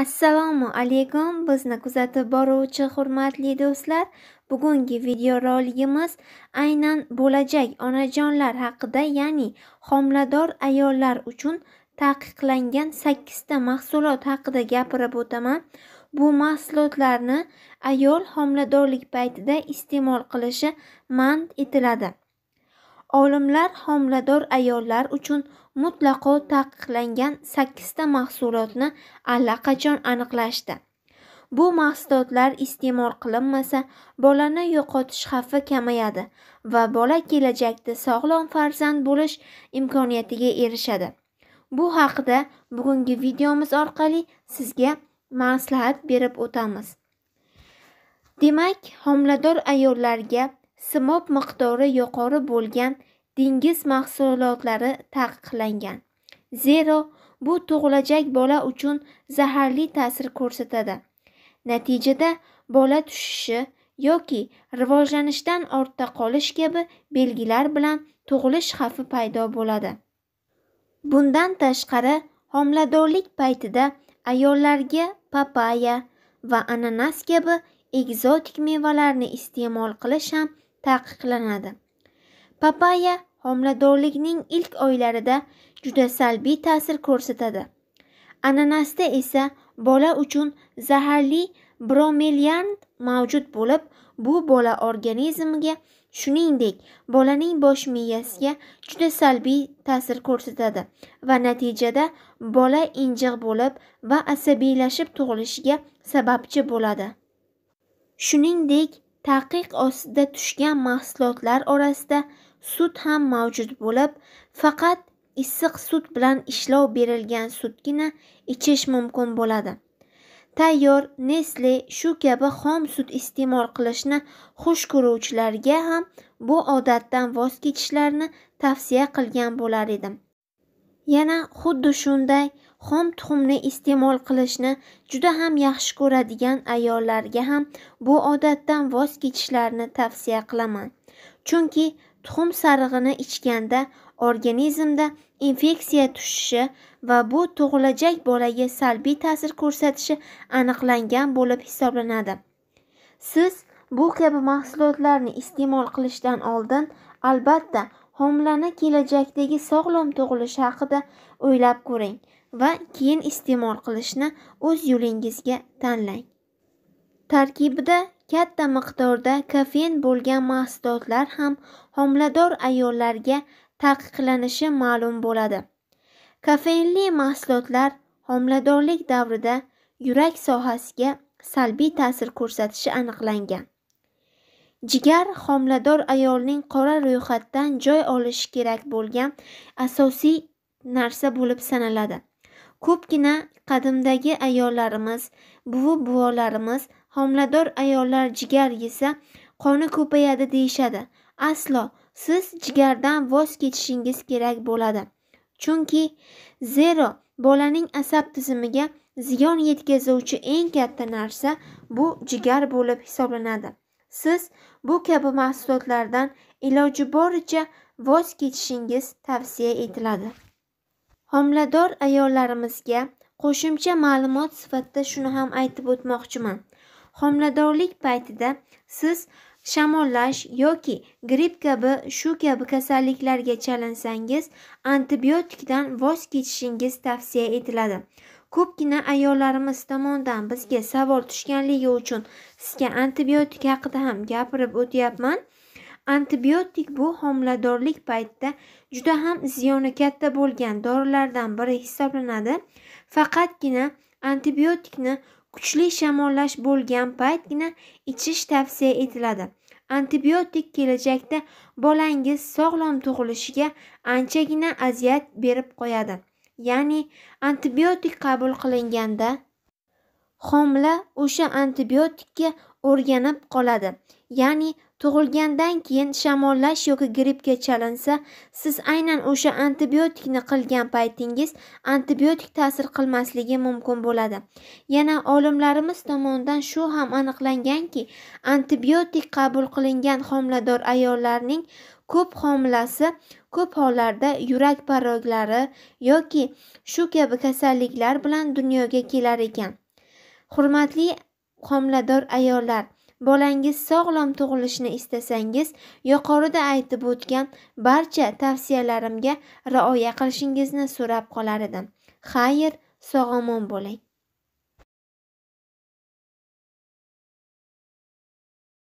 assalomu alaykum bizni kuzatib boruvchi hurmatli do'stlar bugungi roligimiz aynan bo'lajak onajonlar haqida ya'ni homilador ayollar uchun taqiqlangan sakkizta mahsulot haqida gapirib o'taman bu mahsulotlarni ayol homiladorlik paytida iste'mol qilishi man etiladi olimlar homilador ayollar uchun mutlaqo taqiqlangan sakkizta mahsulotni allaqachon aniqlashdi bu mahsulotlar iste'mol qilinmasa bolani yo'qotish xavfi kamayadi va bola kelajakda sog'lom farzand bo'lish imkoniyatiga erishadi bu haqida bugungi videomiz orqali sizga maslahat berib o'tamiz demak homilador ayollarga simob miqdori yuqori bo'lgan dengiz mahsulotlari taqiqlangan zero bu tug'ilajak bola uchun zaharli ta'sir ko'rsatadi natijada bola tushishi yoki rivojlanishdan ortda qolish kabi belgilar bilan tug'ilish xavfi paydo bo'ladi bundan tashqari homiladorlik paytida ayollarga papaya va ananas kabi ekzotik mevalarni iste'mol qilish ham taqiqlanadi papaya homiladorlikning ilk oylarida juda salbiy ta'sir ko'rsatadi ananasda esa bola uchun zaharli bromeliant mavjud bo'lib bu bola organizmiga shuningdek bolaning bosh miyasiga juda salbiy ta'sir ko'rsatadi va natijada bola injiq bo'lib va asabiylashib tug'ilishiga sababchi bo'ladi shuningdek taqiq ostida tushgan mahsulotlar orasida sut ham mavjud bo'lib faqat issiq sut bilan ishlov berilgan sutgina ichish mumkin bo'ladi tayyor nesle shu kabi xom sut iste'mol qilishni xush ko'ruvchilarga ham bu odatdan voz kechishlarini tavsiya qilgan bo'lar edim yana xuddi shunday xom tuxumni iste'mol qilishni juda ham yaxshi ko'radigan ayollarga ham bu odatdan voz kechishlarini tavsiya qilaman chunki tuxum sarig'ini ichganda organizmda infeksiya tushishi va bu tug'ilajak bolaga salbiy ta'sir ko'rsatishi aniqlangan bo'lib hisoblanadi siz bu kabi mahsulotlarni iste'mol qilishdan oldin albatta homilani kelajakdagi sog'lom tug'ilish haqida o'ylab ko'ring va keyin iste'mol qilishni o'z yo'lingizga tanlang. Tarkibida katta miqdorda kofein bo'lgan mahsulotlar ham homilador ayollarga taqiqlanishi ma'lum bo'ladi. Kofeinli mahsulotlar homiladorlik davrida yurak sohasiga salbiy ta'sir ko'rsatishi aniqlangan. Jigar homilador ayolning qora ro'yxatdan joy olishi kerak bo'lgan asosiy narsa bo'lib sanaladi. Ko'pgina qadimdagi ayollarimiz, buvi buvolarimiz homilador ayollar jigar yesa qoni ko'payadi deyishadi. Aslo siz jigardan voz kechishingiz kerak bo'ladi. Chunki zero bolaning asab tizimiga ziyon yetkazuvchi eng katta narsa bu jigar bo'lib hisoblanadi. siz bu kabi mahsulotlardan iloji boricha voz kechishingiz tavsiya etiladi homilador ayollarimizga qo'shimcha ma'lumot sifatida shuni ham aytib o'tmoqchiman homiladorlik paytida siz shamollash yoki gripp kabi shu kabi kasalliklarga chalinsangiz antibiotikdan voz kechishingiz tavsiya etiladi ko'pgina ayollarimiz tomonidan bizga savol tushganligi uchun sizga antibiotik haqida ham gapirib o'tyapman antibiotik bu homiladorlik paytida juda ham ziyoni katta bo'lgan dorilardan biri hisoblanadi faqatgina antibiotikni kuchli shamollash bo'lgan paytgina ichish tavsiya etiladi antibiotik kelajakda bolangiz sog'lom tug'ilishiga anchagina aziyat berib qo'yadi ya'ni antibiotik qabul qilinganda homila o'sha antibiotikka o'rganib qoladi ya'ni Tug'ilgandan keyin shamollash yoki grippga chalinsa, siz aynan o'sha antibiotikni qilgan paytingiz antibiotik ta'sir qilmasligi mumkin bo'ladi. Yana olimlarimiz tomonidan shu ham aniqlanganki, antibiotik qabul qilingan homilador ayollarning ko'p homilasi ko'p hollarda yurak paroglari yoki shu kabi kasalliklar bilan dunyoga kelar ekan. Hurmatli homilador ayollar bolangiz sog'lom tug'ilishini istasangiz yuqorida aytib o'tgan barcha tavsiyalarimga rioya qilishingizni so'rab qolar edim xayr sog'omon bo'ling